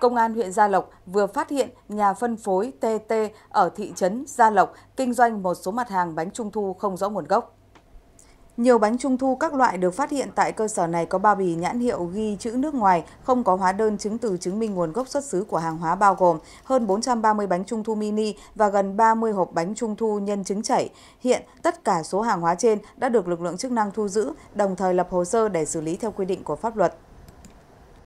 Công an huyện Gia Lộc vừa phát hiện nhà phân phối TT ở thị trấn Gia Lộc kinh doanh một số mặt hàng bánh trung thu không rõ nguồn gốc. Nhiều bánh trung thu các loại được phát hiện tại cơ sở này có bao bì nhãn hiệu ghi chữ nước ngoài, không có hóa đơn chứng từ chứng minh nguồn gốc xuất xứ của hàng hóa bao gồm hơn 430 bánh trung thu mini và gần 30 hộp bánh trung thu nhân trứng chảy. Hiện tất cả số hàng hóa trên đã được lực lượng chức năng thu giữ, đồng thời lập hồ sơ để xử lý theo quy định của pháp luật.